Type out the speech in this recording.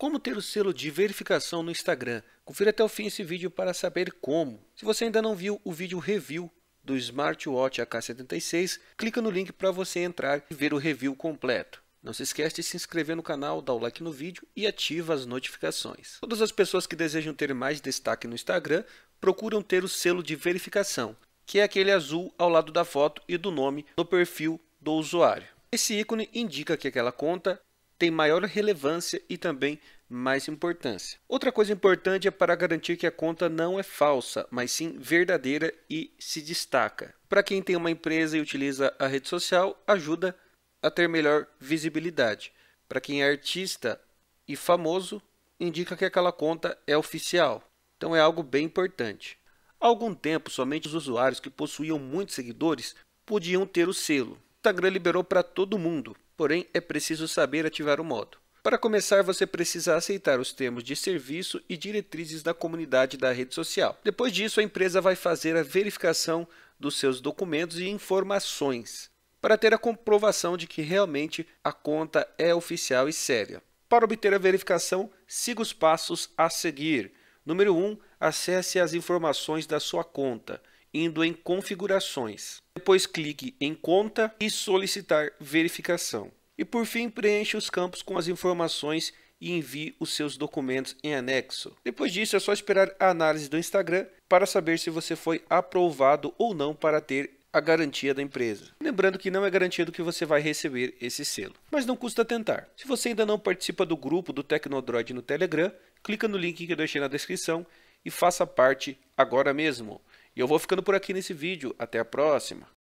Como ter o selo de verificação no Instagram? Confira até o fim esse vídeo para saber como. Se você ainda não viu o vídeo review do smartwatch AK76, clica no link para você entrar e ver o review completo. Não se esquece de se inscrever no canal, dar o like no vídeo e ativa as notificações. Todas as pessoas que desejam ter mais destaque no Instagram procuram ter o selo de verificação, que é aquele azul ao lado da foto e do nome do perfil do usuário. Esse ícone indica que aquela conta tem maior relevância e também mais importância. Outra coisa importante é para garantir que a conta não é falsa, mas sim verdadeira e se destaca. Para quem tem uma empresa e utiliza a rede social, ajuda a ter melhor visibilidade. Para quem é artista e famoso, indica que aquela conta é oficial. Então é algo bem importante. Há algum tempo, somente os usuários que possuíam muitos seguidores podiam ter o selo. O Instagram liberou para todo mundo, porém é preciso saber ativar o modo. Para começar, você precisa aceitar os termos de serviço e diretrizes da comunidade da rede social. Depois disso, a empresa vai fazer a verificação dos seus documentos e informações para ter a comprovação de que realmente a conta é oficial e séria. Para obter a verificação, siga os passos a seguir. Número 1, um, acesse as informações da sua conta indo em Configurações. Depois clique em Conta e Solicitar Verificação. E por fim, preencha os campos com as informações e envie os seus documentos em anexo. Depois disso, é só esperar a análise do Instagram para saber se você foi aprovado ou não para ter a garantia da empresa. Lembrando que não é garantido que você vai receber esse selo, mas não custa tentar. Se você ainda não participa do grupo do Tecnodroid no Telegram, clica no link que eu deixei na descrição e faça parte agora mesmo. E eu vou ficando por aqui nesse vídeo. Até a próxima.